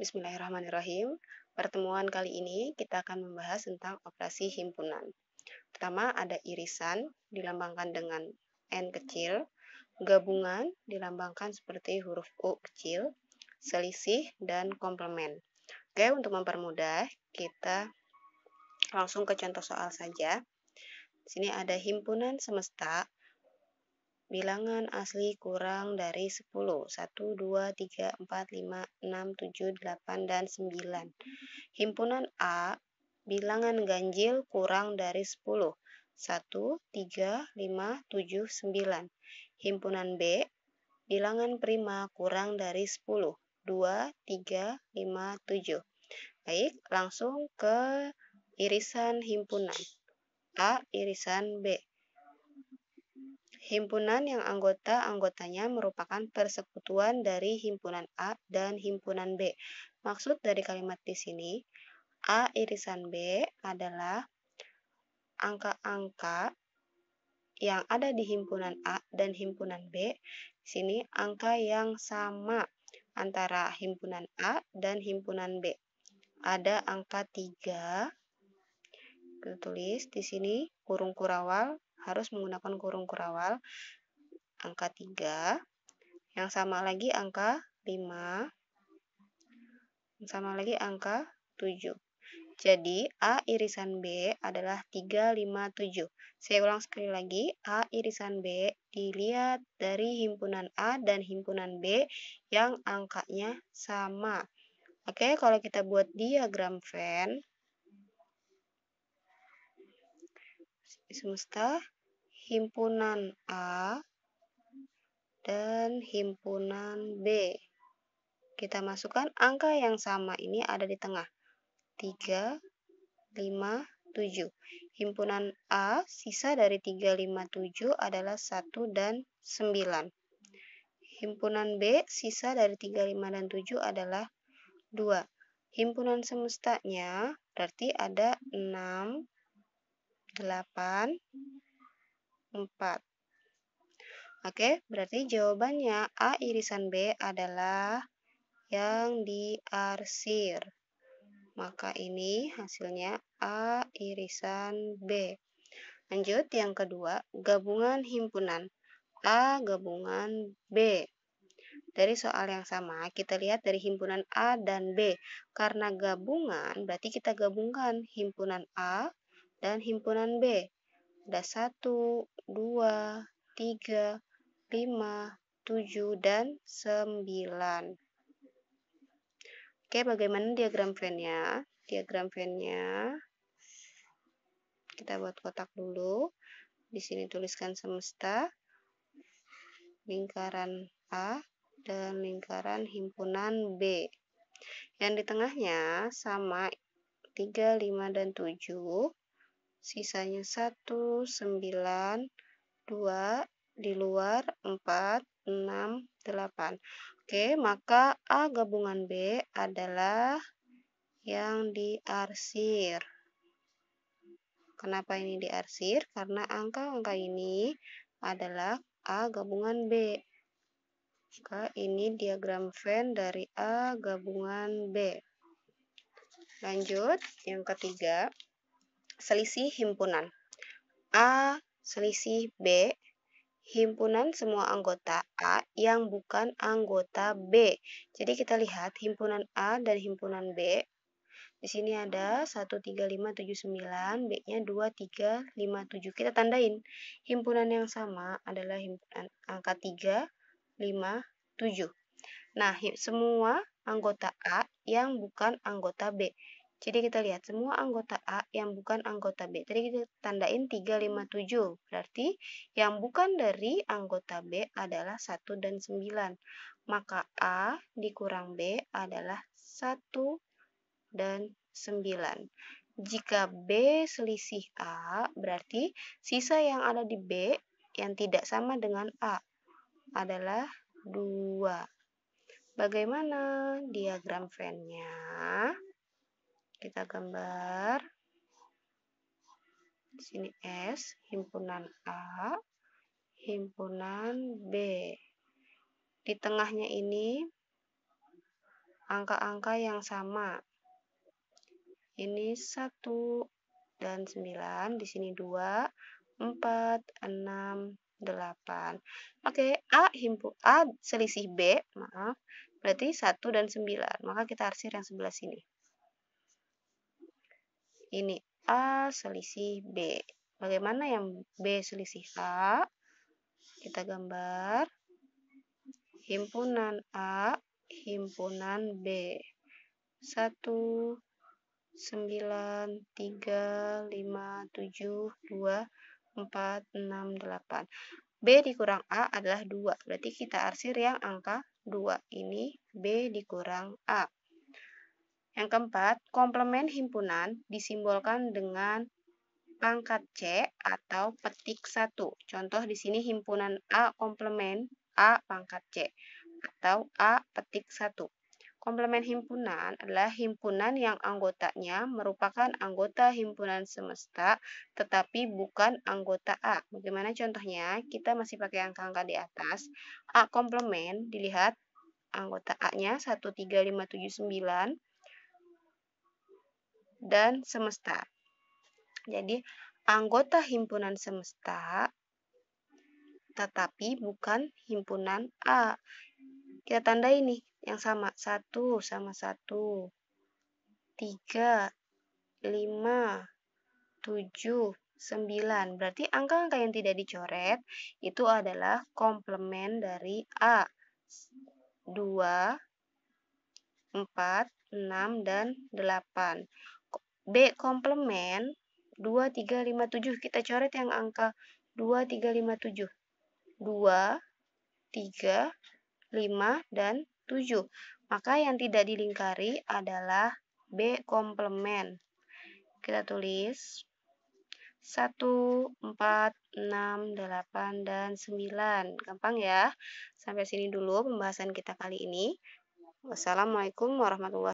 Bismillahirrahmanirrahim. Pertemuan kali ini kita akan membahas tentang operasi himpunan. Pertama ada irisan dilambangkan dengan N kecil, gabungan dilambangkan seperti huruf U kecil, selisih dan komplement. Oke, untuk mempermudah kita langsung ke contoh soal saja. Di sini ada himpunan semesta Bilangan asli kurang dari 10. 1, 2, 3, 4, 5, 6, 7, 8, dan 9. Himpunan A, bilangan ganjil kurang dari 10. 1, 3, 5, 7, 9. Himpunan B, bilangan prima kurang dari 10. 2, 3, 5, 7. Baik, langsung ke irisan himpunan. A, irisan B. Himpunan yang anggota-anggotanya merupakan persekutuan dari himpunan A dan himpunan B. Maksud dari kalimat di sini, A irisan B adalah angka-angka yang ada di himpunan A dan himpunan B. Di sini angka yang sama antara himpunan A dan himpunan B. Ada angka 3. Kita tulis di sini kurung kurawal harus menggunakan kurung kurawal angka 3 yang sama lagi angka 5 yang sama lagi angka 7 jadi A irisan B adalah 7 saya ulang sekali lagi A irisan B dilihat dari himpunan A dan himpunan B yang angkanya sama Oke, kalau kita buat diagram Venn, semesta himpunan A dan himpunan B. Kita masukkan angka yang sama ini ada di tengah. 3, 5, 7. Himpunan A, sisa dari 3, 5, 7 adalah 1 dan 9. Himpunan B, sisa dari 3, 5, dan 7 adalah 2. Himpunan semestanya berarti ada 6, 8, 4. Oke, berarti jawabannya A irisan B adalah yang diarsir. Maka ini hasilnya A irisan B. Lanjut yang kedua, gabungan himpunan A gabungan B. Dari soal yang sama, kita lihat dari himpunan A dan B. Karena gabungan, berarti kita gabungkan himpunan A dan himpunan B. Ada 1, 2, 3, 5, 7, dan 9. Oke, bagaimana diagram Venn-nya? Diagram Venn-nya kita buat kotak dulu. Di sini tuliskan semesta, lingkaran A, dan lingkaran himpunan B. Yang di tengahnya sama 3, 5, dan 7 sisanya 1, 9, 2, di luar 4, 6, 8. Oke, maka A gabungan B adalah yang diarsir. Kenapa ini diarsir? Karena angka-angka ini adalah A gabungan B. Maka ini diagram Venn dari A gabungan B. Lanjut, yang ketiga selisih himpunan. A selisih B himpunan semua anggota A yang bukan anggota B. Jadi kita lihat himpunan A dan himpunan B. Di sini ada 13579, B-nya 2357. Kita tandain. Himpunan yang sama adalah himpunan angka 357. Nah, semua anggota A yang bukan anggota B. Jadi kita lihat semua anggota A yang bukan anggota B. Tadi kita tandain 357. Berarti yang bukan dari anggota B adalah 1 dan 9. Maka A dikurang B adalah 1 dan 9. Jika B selisih A, berarti sisa yang ada di B yang tidak sama dengan A adalah 2. Bagaimana diagram Venn-nya? kita gambar di sini S himpunan A himpunan B di tengahnya ini angka-angka yang sama ini 1 dan 9 di sini 2 4 6 8 oke A himpu A selisih B maaf berarti 1 dan 9 maka kita arsir yang sebelah sini ini A selisih B. Bagaimana yang B selisih A? Kita gambar. Himpunan A, himpunan B. 1, 9, 3, 5, 7, 2, 4, 6, 8. B dikurang A adalah 2. Berarti kita arsir yang angka 2. Ini B dikurang A. Yang keempat, komplement himpunan disimbolkan dengan pangkat C atau petik 1. Contoh di sini himpunan A komplement A pangkat C atau A petik 1. Komplement himpunan adalah himpunan yang anggotanya merupakan anggota himpunan semesta tetapi bukan anggota A. Bagaimana contohnya? Kita masih pakai angka-angka di atas. A komplement dilihat anggota A-nya 13579 dan semesta. Jadi, anggota himpunan semesta tetapi bukan himpunan A. Kita tandai ini yang sama. 1 sama 1. 3, 5, 7, 9. Berarti angka-angka yang tidak dicoret itu adalah komplement dari A. 2, 4, 6, dan 8. B komplement 2, 3, 5, 7. Kita coret yang angka 2, 3, 5, 7. 2, 3, 5, dan 7. Maka yang tidak dilingkari adalah B komplement. Kita tulis 1, 4, 6, 8, dan 9. Gampang ya. Sampai sini dulu pembahasan kita kali ini. Wassalamualaikum warahmatullahi